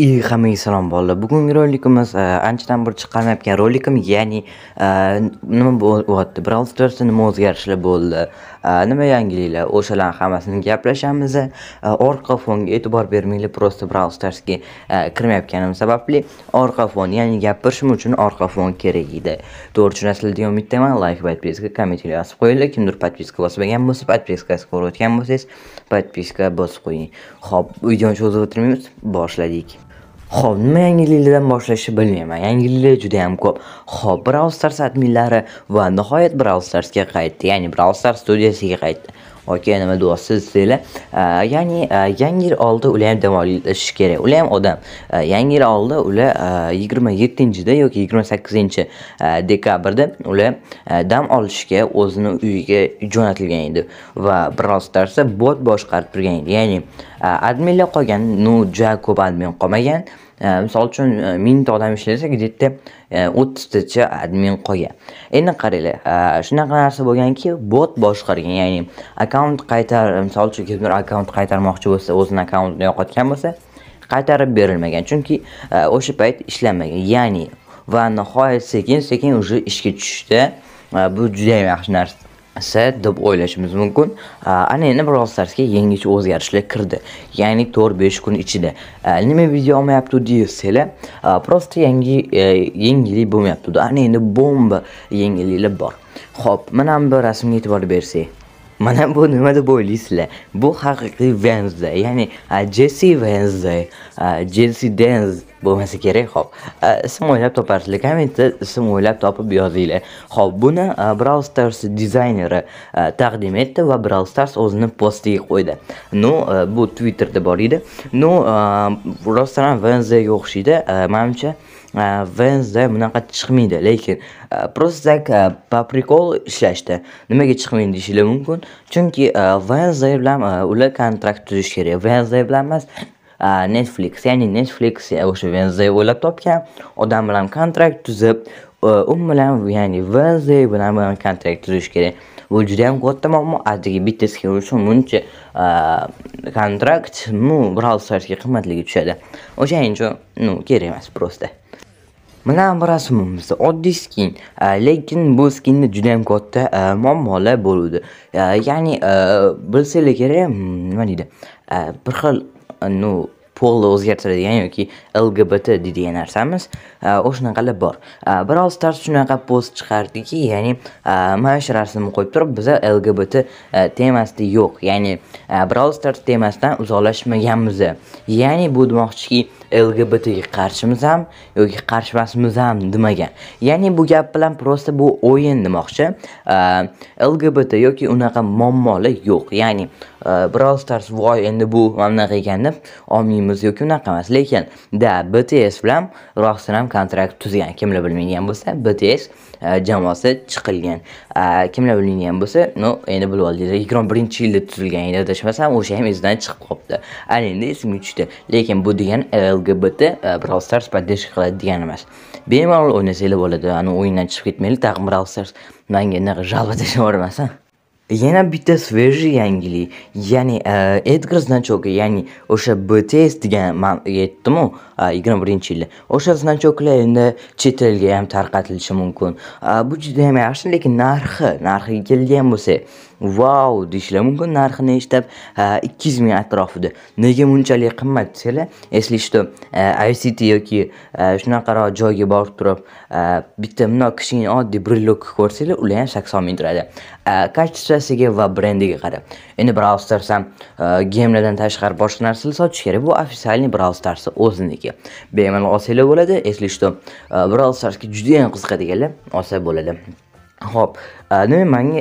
И hammaga salom bo'ldi. Bugungi rolikimiz anchadan bir chiqarmayotgan rolikim, ya'ni nima bo'lyapti? Brawl Stars'da nima o'zgarishlar bo'ldi? Nima yangiliklar? O'shalarning hammasini gaplashamiz. Orqa fonga e'tibor bermanglar, prosta Brawl Stars'ga kirmayotganim sababli orqa fon, ya'ni gapirishim uchun orqa fon kerak edi. To'g'ri tushunasizlar degan umiddaman. Like va podpiska, kommentlar yozib qo'yinglar. Kimdir podpiska bosmagan bo'lsa, podpiskasi ko'rayotgan bo'lsangiz, podpiska bosib qo'ying. Xo'p, videoni cho'zib o'tirmaymiz, boshladik. Xo'p, nima yangiliklardan boshlashni bilmayman. Yangiliklar juda ham ko'p. Xo'p, Brawl Stars adminlari va nihoyat Brawl Starsga qaytdi, ya'ni Brawl Stars studiyasiga qaytdi. Okey, nima duosiz sizlar. Ya'ni yangi yil oldi ular ham dam olish kerak. Ular ham odam. Yangi yil oldi ular 27-da yoki 28-dekabrda ular dam olishga o'zini uyiga jo'natilgan edi va Brawl Starsda bot boshqarib turgan edi. Ya'ni adminlar qolgan, nu Jacob admin qolmagan. misol uchun mingta odam ishlasa 30 o'ttiztacha admin qolgan endi qaranglar shunaqa narsa bo'lganki bot boshqargan ya'ni akkaunt qaytar misol uchun kimdir akkaunt qaytarmoqchi bo'lsa o'zini akkauntini yo'qotgan bo'lsa qaytarib berilmagan chunki o'sha payt ishlamagan ya'ni va nihoyat sekin sekin уже ishga tushishda bu judayam yaxshi narsa set deb o'ylashimiz mumkin ana endi Brawl Stars'ga yangicha o'zgarishlar kirdi ya'ni 4-5 kun ichida nima video olmayapti deysizlar prosta yangi e, yangilik bo'lmayapti ana endi bomba yangiliklar bor Xo'p, mana bu rasmga e'tibor bersak mana bu nima deb o'ylaysizlar bu haqiqiy Wednesday ya'ni Jesse Wednesday Jesse Dance bo'lmasa kerak ho'p э, ism o'ylab toparsizlar kommentda ism o'ylab topib yozinglar ho'p buni э, brawl stars dizayneri э, taqdim etdi va brawl stars o'zini postiga qo'ydi ну bu twitterda bor edi ну rostdan ham vnzga o'xshaydi manimcha venzda bunaqa chiqmaydi lekin просто так по приколу ishlashdi nimaga chiqmaydi deyishinglar mumkin chunki venzay bilan ular kontrakt tuzish kerak venzay bilan emas netflix ya'ni netflix o'sha venze o'ylab topgan odam bilan kontrakt tuzib e, u bilan ya'ni venze bilan bilan kontrakt tuzish kerak bu juda ham katta muammo atigi skill uchun buncha kontrakt ну biror starsga qimmatligi tushadi O'sha uchun ну kerak emas просто Mana bir rasmimiz oddiy skin, lekin bu skinda juda ham katta muammolar bo'ldi. E, ya'ni bilsanglar kerak, nima deydi? Bir xil nu polni o'zgartiradigan yoki lgbt deydigan narsamiz e, o'shanaqalar bor e, brawl stars shunaqa post chiqardiki ya'ni e, mana shu rasmni qo'yib turib biza lgbt temasida yo'q ya'ni brawl stars temasidan uzoqlashmaganmiz ya'ni bu demoqchiki lgbtga qarshimiz ham yoki qarshi emasmiz ham demagan ya'ni bu gap bilan просто bu o'yin demoqchi lgbt yoki unaqa muammolar yo'q ya'ni brawl stars voy endi bu bunaqa ekan deb olmaymiz yoki unaqa emas lekin да bts bilan rostdan ham kontrakt tuzgan kimlar bilmaydigan bo'lsa bts jamoasi chiqilgan kimlar bilmaydigan bo'lsa no endi bilib oldingiz yigirma birinchi yilda tuzilgan agar adashmasam o'sha ham esimdan chiqib qolibdi ana endi esimga tushdi lekin bu degan lgbt e, brawl stars поддержка qiladi degani emas bemalol o'ynasanglar bo'ladi ani o'yindan chiqib ketmanglar tag'in brawl stars manga unaqa жалоба tashlab yana bitta sveji yangilik ya'ni e, edgar значок ya'ni o'sha bts degan man aytdimu yigirma birinchi yili o'sha значокlar endi chet elga ham tarqatilishi mumkin bu juda ham yaxshi lekin narxi narxiga keladigan bo'lsa vau deyishlar mumkin narxini eshitib ikki yuz ming atrofida nega bunchalik qimmat desanglar если что ict yoki shunaqaroq joyga borib turib bitta bundoq kichkina oddiy брелокni ko'rsanglar ular ham sakson ming turadi качествосiga va brendiga qarab endi brawl stars ham gemlardan tashqari boshqa narsalar sotish kerak bu официальный brawl stars o'ziniki o'ynashga bemalol olsanglar bo'ladi если что brawl э, starsga judayam qiziqadiganlar olsa bo'ladi ho'p э, nima manga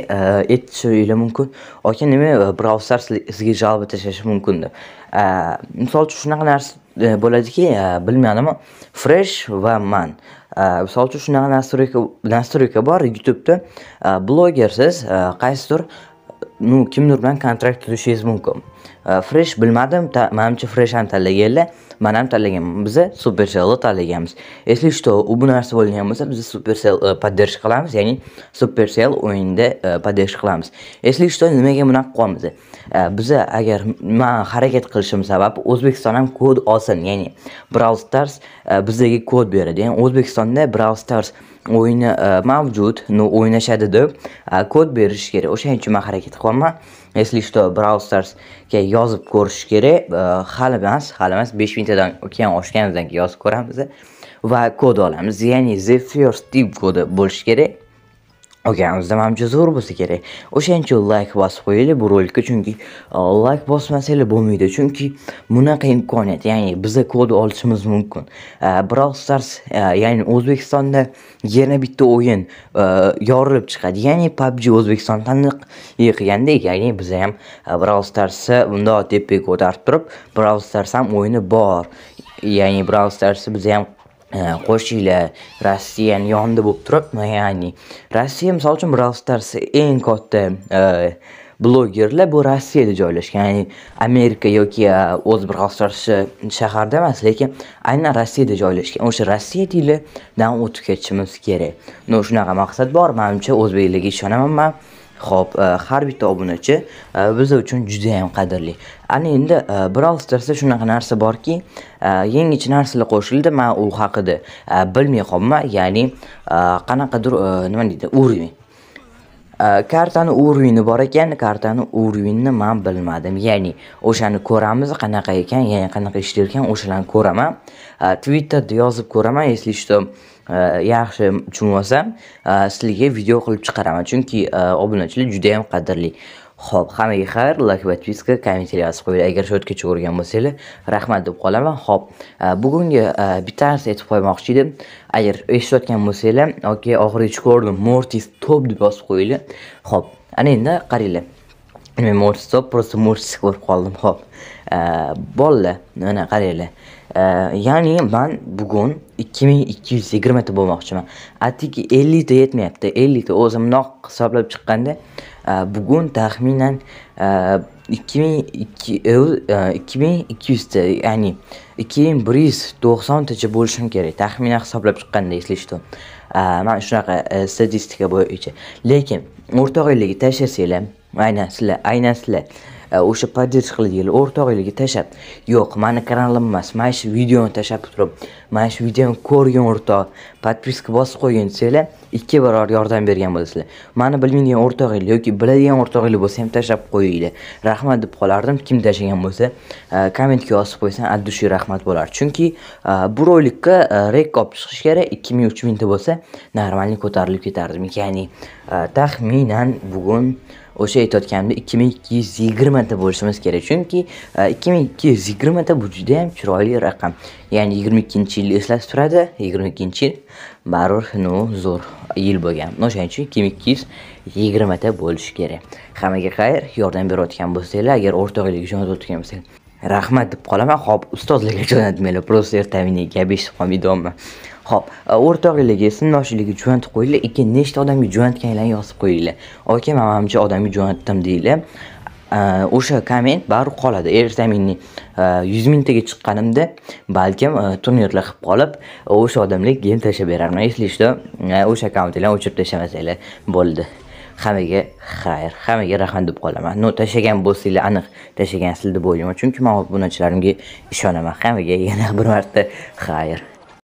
э, so'ranglar mumkin oka nima e, brawl stars sizga жалоба tashlashi mumkin deb misol uchun shunaqa narsa e, bo'ladiki e, bilmadimi fresh va man misol uchun shunaqa настройка настройка bor youtubeda blogersiz qaysidir ну kimdir bilan kontrakt tuzishingiz mumkin fresh э, bilmadim manimcha fresh ham tanlaganlar man ham tanlaganman biza supercellni tanlaganmiz если что bu narsa bo'lgan bo'lsa biz supercell e, поддержка qilamiz ya'ni supercell o'yinda e, поддержка qilamiz если что nimaga bunaqa qilyapmiz e, biza agar man harakat qilishim sabab o'zbekiston ham kod olsin ya'ni brawl stars bizaga kod beradi ya'ni o'zbekistonda brawl stars o'yini e, mavjud ну o'ynashadi deb e, kod berish kerak o'shaning uchun man harakat qilyapman если что brawl starsga yozib ko'rish kerak e, hali emas hali emas besh mingtadan keyin oshganidan keyin yozib ko'ramiz va kod olamiz ya'ni the first tip kodi bo'lishi kerak Okamizda mavjud zo'r bo'lsa kerak. O'shaning like bosib qo'yinglar bu rolikka chunki like bosmasanglar bo'lmaydi. Chunki bunaqa imkoniyat, ya'ni bizga kod olishimiz mumkin. Brawl Stars, ya'ni O'zbekistonda yana bitta o'yin yorilib chiqadi. Ya'ni PUBG O'zbekistondan yiqiganda, ya'ni biz ham Brawl Stars bunda tepaga ko'tarib turib, Brawl Stars ham o'yini bor. Ya'ni Brawl Stars biz ham Э, qo'shinglar rossiyani yonida bo'lib turibmi ya'ni rossiya misol uchun brawl stars eng katta e, blogerlar bu rossiyada joylashgan ya'ni amerika yoki e, o'z brawl stars shaharda emas lekin aynan rossiyada joylashgan o'sha rossiya tilidan o'tib ketishimiz kerak no shunaqa maqsad bor manimcha o'zbeklarga ishonaman man Xo'p, e, har bitta obunachi e, biz uchun juda ham qadrli. Ana endi e, Brawl Starsda shunaqa narsa borki, yangicha narsalar qo'shildi, men u haqida bilmay qolman, ya'ni qanaqadir nima deydi, уровень. kartani уровень bor ekan, kartani уровеньni men bilmadim. Ya'ni o'shani ko'ramiz, qanaqa ekan, ya'ni qanaqa ishlar ekan, o'shalarni ko'raman. Twitterda yozib ko'raman, если что, Э, yaxshi tushunmasam э, sizlarga video qilib chiqaraman chunki э, obunachilar juda ham qadrli Xo'p, hammaga xayr, lak подписка kommentariy yozib qo'ying. Agar shu yergacha ko'rgan bo'lsanglar, rahmat deb qolaman. Xo'p, e, bugungi e, bitta narsa aytib qo'ymoqchi edim. Agar eshitayotgan bo'lsanglar, yoki oxirigacha ko'rdim, Mortis top deb yozib qo'yinglar. Xo'p, ana endi qaranglar. men mo'rtsob просто mo'rtsak ko'rib qoldim hop bolalar mana qaranglar ya'ni man bugun ikki ming ikki yuz yigirmata bo'lmoqchiman atigi ellikta yetmayapti ellikta o'zim noq hisoblab chiqqanda bugun taxminan ikki ming e, e, ikki ming ikki yuzta ya'ni ikki ming bir yuz to'qsontacha bo'lishim kerak taxminan hisoblab chiqqanda если что shunaqa e, statistika bo'yicha lekin o'rtoq elliga aynan sizlar aynan sizlar o'sha поддержка qilinglar o'rtog'inglarga tashlab yo'q mani kanalim emas mana shu videoni tashlab turib mana shu videoni ko'rgan o'rtoq подписка bosib qo'ygan desanglar ikki barobar yordam bergan bo'lasizlar mani bilmaydigan o'rtog'inglar yoki biladigan o'rtog'inglar bo'lsa ham tashlab qo'yinglar rahmat deb qolardim kim tashlagan bo'lsa e, kommentga yozib qo'ysan от души rahmat bo'lar chunki e, bu rolikka e, rek olib chiqish kerak ikki ming uch mingta bo'lsa normalniy ko'tarilib ketardim ya'ni taxminan bugun o'sha aytayotganimda ikki ming ikki yuz yigirmata bo'lishimiz kerak chunki e, ikki ming ikki yuz yigirmata bu yam chiroyli raqam ya'ni yigirma ikkinchi yilni eslatib turadi yigirma ikkinchi yil baribir ну zo'r yil bo'lgan o'shaning uchun ikki ming ikki yuz yigirmata bo'lishi kerak hammaga xayr yordam berayotgan bo'lsanglar agar o'rtoqlik jo'natayotgan bo'lsanglar rahmat deb qolaman ho'p ustozlarga jo'natmanglar просто ertaminga besh so'm idoma ho'p e, o'rtoqlarga sindoshligiga jo'natib qo'yinglar ikki nechta odamga jo'natganinglarni yozib qo'yinglar aka man manimcha odamga jo'natdim deyinglar e, o'sha komment baribir qoladi ertamingni e, yuz mingtaga chiqqanimda balkim turnirlar qilib qolib o'sha odamlarga gem tashlab berarman если что o'sha akkauntinglarni o'chirib tashlamasanglar bo'ldi hammaga xayr hammaga rahmat deb qolaman no tashlagan bo'lsanglar aniq tashlagansizlar deb o'ylayman chunki man obunachilarimga ishonaman hammaga yana bir marta xayr